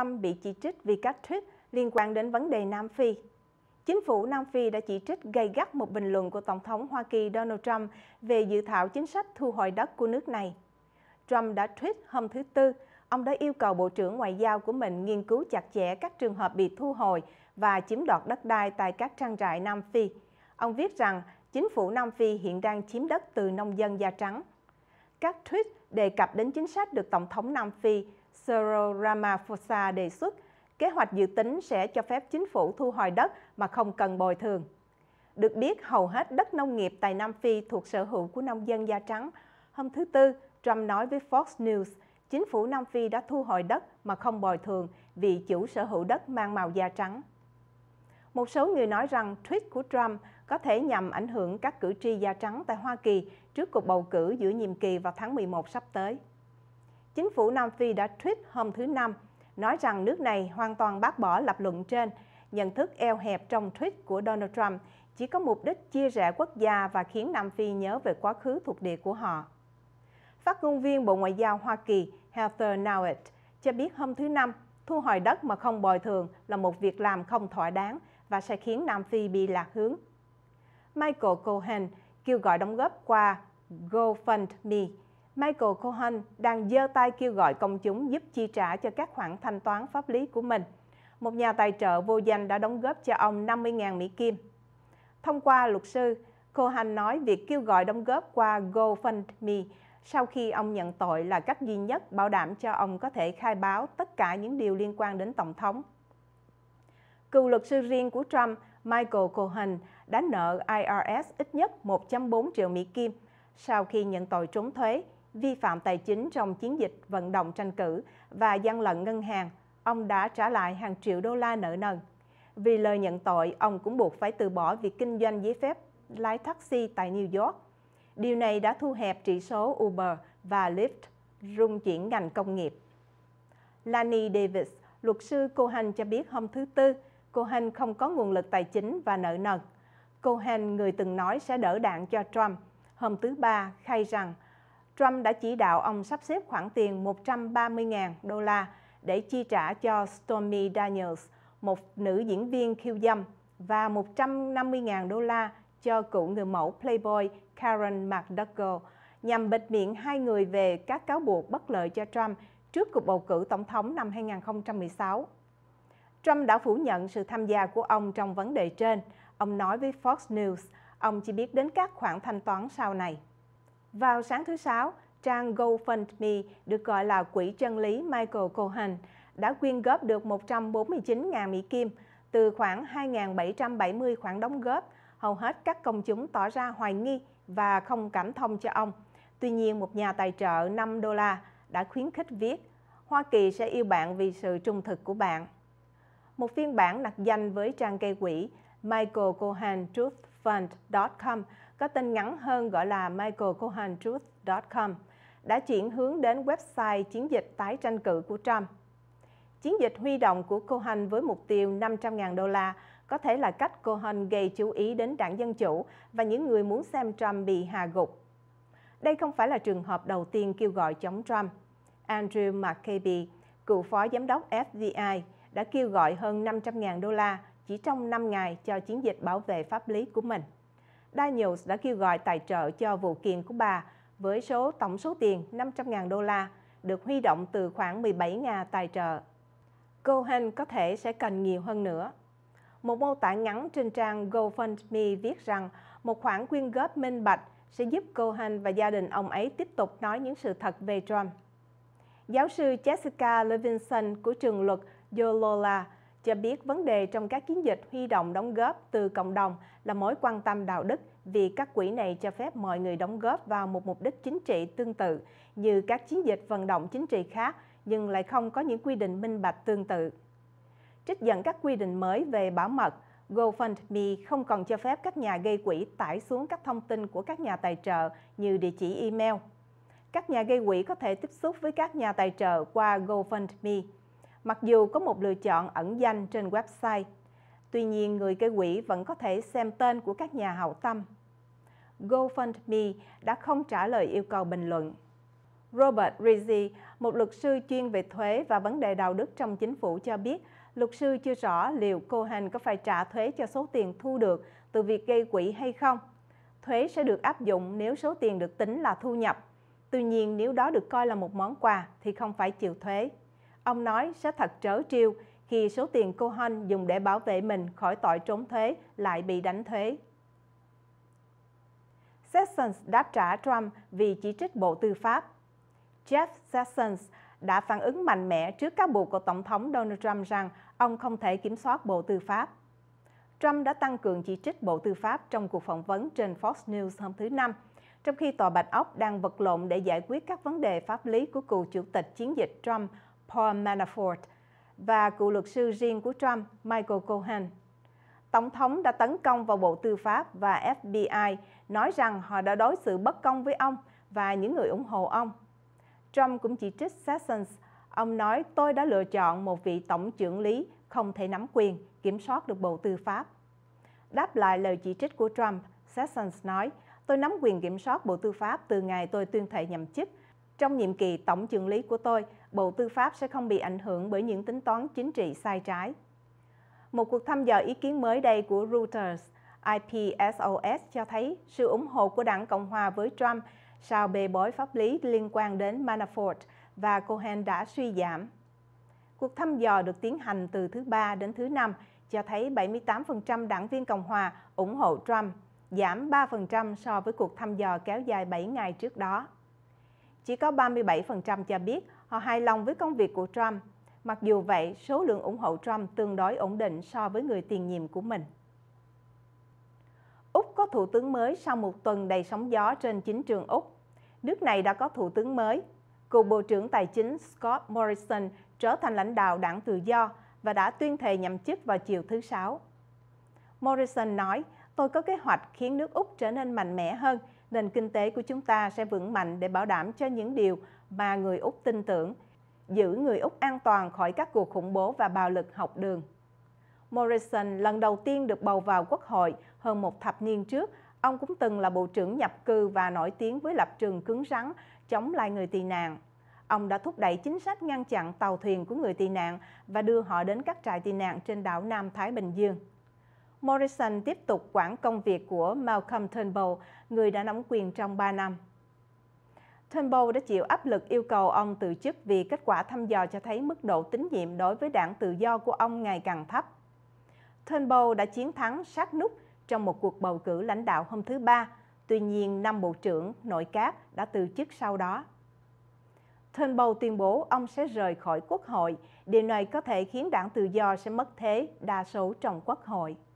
Trump bị chỉ trích vì các tweet liên quan đến vấn đề Nam Phi. Chính phủ Nam Phi đã chỉ trích gây gắt một bình luận của Tổng thống Hoa Kỳ Donald Trump về dự thảo chính sách thu hồi đất của nước này. Trump đã tweet hôm thứ Tư, ông đã yêu cầu Bộ trưởng Ngoại giao của mình nghiên cứu chặt chẽ các trường hợp bị thu hồi và chiếm đoạt đất đai tại các trang trại Nam Phi. Ông viết rằng chính phủ Nam Phi hiện đang chiếm đất từ nông dân da trắng. Các tweet đề cập đến chính sách được Tổng thống Nam Phi Sero Ramaphosa đề xuất, kế hoạch dự tính sẽ cho phép chính phủ thu hồi đất mà không cần bồi thường. Được biết, hầu hết đất nông nghiệp tại Nam Phi thuộc sở hữu của nông dân da trắng. Hôm thứ Tư, Trump nói với Fox News, chính phủ Nam Phi đã thu hồi đất mà không bồi thường vì chủ sở hữu đất mang màu da trắng. Một số người nói rằng tweet của Trump có thể nhằm ảnh hưởng các cử tri da trắng tại Hoa Kỳ trước cuộc bầu cử giữa nhiệm kỳ vào tháng 11 sắp tới chính phủ Nam Phi đã tweet hôm thứ Năm, nói rằng nước này hoàn toàn bác bỏ lập luận trên. Nhận thức eo hẹp trong tweet của Donald Trump chỉ có mục đích chia rẽ quốc gia và khiến Nam Phi nhớ về quá khứ thuộc địa của họ. Phát ngôn viên Bộ Ngoại giao Hoa Kỳ Heather Nauert cho biết hôm thứ Năm, thu hồi đất mà không bồi thường là một việc làm không thỏa đáng và sẽ khiến Nam Phi bị lạc hướng. Michael Cohen kêu gọi đóng góp qua GoFundMe Michael Cohen đang giơ tay kêu gọi công chúng giúp chi trả cho các khoản thanh toán pháp lý của mình. Một nhà tài trợ vô danh đã đóng góp cho ông 50.000 Mỹ Kim. Thông qua luật sư, Cohen nói việc kêu gọi đóng góp qua GoFundMe sau khi ông nhận tội là cách duy nhất bảo đảm cho ông có thể khai báo tất cả những điều liên quan đến Tổng thống. Cựu luật sư riêng của Trump, Michael Cohen, đã nợ IRS ít nhất 1.4 triệu Mỹ Kim sau khi nhận tội trốn thuế vi phạm tài chính trong chiến dịch vận động tranh cử và gian lận ngân hàng, ông đã trả lại hàng triệu đô la nợ nần. Vì lời nhận tội, ông cũng buộc phải từ bỏ việc kinh doanh giấy phép lái taxi tại New York. Điều này đã thu hẹp trị số Uber và Lyft, rung chuyển ngành công nghiệp. Lani Davis, luật sư Cohen cho biết hôm thứ Tư, Cohen không có nguồn lực tài chính và nợ nần. Cohen, người từng nói sẽ đỡ đạn cho Trump, hôm thứ Ba khai rằng Trump đã chỉ đạo ông sắp xếp khoản tiền 130.000 đô la để chi trả cho Stormy Daniels, một nữ diễn viên khiêu dâm, và 150.000 đô la cho cựu người mẫu Playboy Karen McDougall nhằm bịt miệng hai người về các cáo buộc bất lợi cho Trump trước cuộc bầu cử tổng thống năm 2016. Trump đã phủ nhận sự tham gia của ông trong vấn đề trên. Ông nói với Fox News, ông chỉ biết đến các khoản thanh toán sau này. Vào sáng thứ Sáu, trang GoFundMe được gọi là Quỹ chân lý Michael Cohen đã quyên góp được 149.000 Mỹ Kim từ khoảng 2.770 khoản đóng góp. Hầu hết các công chúng tỏ ra hoài nghi và không cảm thông cho ông. Tuy nhiên, một nhà tài trợ 5 đô la đã khuyến khích viết Hoa Kỳ sẽ yêu bạn vì sự trung thực của bạn. Một phiên bản đặt danh với trang gây quỹ Michael com có tên ngắn hơn gọi là michaelcohentruth.com, đã chuyển hướng đến website chiến dịch tái tranh cử của Trump. Chiến dịch huy động của Cohen với mục tiêu 500.000 đô la có thể là cách Cohen gây chú ý đến đảng Dân Chủ và những người muốn xem Trump bị hạ gục. Đây không phải là trường hợp đầu tiên kêu gọi chống Trump. Andrew McCabe, cựu phó giám đốc FBI, đã kêu gọi hơn 500.000 đô la chỉ trong 5 ngày cho chiến dịch bảo vệ pháp lý của mình. Daniels đã kêu gọi tài trợ cho vụ kiện của bà với số tổng số tiền 500.000 đô la được huy động từ khoảng 17 nhà tài trợ. Cohen có thể sẽ cần nhiều hơn nữa. Một mô tả ngắn trên trang GoFundMe viết rằng một khoản quyên góp minh bạch sẽ giúp Cohen và gia đình ông ấy tiếp tục nói những sự thật về Trump. Giáo sư Jessica Levinson của trường luật Yolola cho biết vấn đề trong các chiến dịch huy động đóng góp từ cộng đồng là mối quan tâm đạo đức vì các quỹ này cho phép mọi người đóng góp vào một mục đích chính trị tương tự như các chiến dịch vận động chính trị khác nhưng lại không có những quy định minh bạch tương tự. Trích dẫn các quy định mới về bảo mật, GoFundMe không còn cho phép các nhà gây quỹ tải xuống các thông tin của các nhà tài trợ như địa chỉ email. Các nhà gây quỹ có thể tiếp xúc với các nhà tài trợ qua GoFundMe mặc dù có một lựa chọn ẩn danh trên website. Tuy nhiên, người gây quỹ vẫn có thể xem tên của các nhà hảo tâm. GoFundMe đã không trả lời yêu cầu bình luận. Robert Rizzi, một luật sư chuyên về thuế và vấn đề đạo đức trong chính phủ cho biết, luật sư chưa rõ liệu Cohen có phải trả thuế cho số tiền thu được từ việc gây quỹ hay không. Thuế sẽ được áp dụng nếu số tiền được tính là thu nhập. Tuy nhiên, nếu đó được coi là một món quà thì không phải chịu thuế. Ông nói sẽ thật trớ trêu khi số tiền cô Hon dùng để bảo vệ mình khỏi tội trốn thuế lại bị đánh thuế. Sessions đáp trả Trump vì chỉ trích Bộ Tư pháp. Jeff Sessions đã phản ứng mạnh mẽ trước cáo buộc của Tổng thống Donald Trump rằng ông không thể kiểm soát Bộ Tư pháp. Trump đã tăng cường chỉ trích Bộ Tư pháp trong cuộc phỏng vấn trên Fox News hôm thứ Năm, trong khi Tòa Bạch Ốc đang vật lộn để giải quyết các vấn đề pháp lý của cựu chủ tịch chiến dịch Trump Paul Manafort và cựu luật sư riêng của Trump Michael Cohen. Tổng thống đã tấn công vào Bộ Tư pháp và FBI, nói rằng họ đã đối xử bất công với ông và những người ủng hộ ông. Trump cũng chỉ trích Sessions. Ông nói tôi đã lựa chọn một vị tổng trưởng lý không thể nắm quyền, kiểm soát được Bộ Tư pháp. Đáp lại lời chỉ trích của Trump, Sessions nói, tôi nắm quyền kiểm soát Bộ Tư pháp từ ngày tôi tuyên thệ nhậm chức. Trong nhiệm kỳ tổng trưởng lý của tôi, Bộ Tư pháp sẽ không bị ảnh hưởng bởi những tính toán chính trị sai trái. Một cuộc thăm dò ý kiến mới đây của Reuters, IPSOS cho thấy sự ủng hộ của đảng Cộng hòa với Trump sau bê bối pháp lý liên quan đến Manafort và Cohen đã suy giảm. Cuộc thăm dò được tiến hành từ thứ Ba đến thứ Năm cho thấy 78% đảng viên Cộng hòa ủng hộ Trump, giảm 3% so với cuộc thăm dò kéo dài 7 ngày trước đó. Chỉ có 37% cho biết Họ hài lòng với công việc của Trump. Mặc dù vậy, số lượng ủng hộ Trump tương đối ổn định so với người tiền nhiệm của mình. Úc có thủ tướng mới sau một tuần đầy sóng gió trên chính trường Úc. Nước này đã có thủ tướng mới. Cựu Bộ trưởng Tài chính Scott Morrison trở thành lãnh đạo đảng tự do và đã tuyên thệ nhậm chức vào chiều thứ Sáu. Morrison nói, tôi có kế hoạch khiến nước Úc trở nên mạnh mẽ hơn, nền kinh tế của chúng ta sẽ vững mạnh để bảo đảm cho những điều mà người Úc tin tưởng, giữ người Úc an toàn khỏi các cuộc khủng bố và bạo lực học đường. Morrison lần đầu tiên được bầu vào Quốc hội hơn một thập niên trước. Ông cũng từng là Bộ trưởng nhập cư và nổi tiếng với lập trường cứng rắn chống lại người tị nạn. Ông đã thúc đẩy chính sách ngăn chặn tàu thuyền của người tị nạn và đưa họ đến các trại tị nạn trên đảo Nam Thái Bình Dương. Morrison tiếp tục quản công việc của Malcolm Turnbull, người đã nắm quyền trong 3 năm. Turnbull đã chịu áp lực yêu cầu ông từ chức vì kết quả thăm dò cho thấy mức độ tín nhiệm đối với đảng tự do của ông ngày càng thấp. Turnbull đã chiến thắng sát nút trong một cuộc bầu cử lãnh đạo hôm thứ Ba, tuy nhiên năm bộ trưởng nội các đã từ chức sau đó. Turnbull tuyên bố ông sẽ rời khỏi quốc hội, điều này có thể khiến đảng tự do sẽ mất thế đa số trong quốc hội.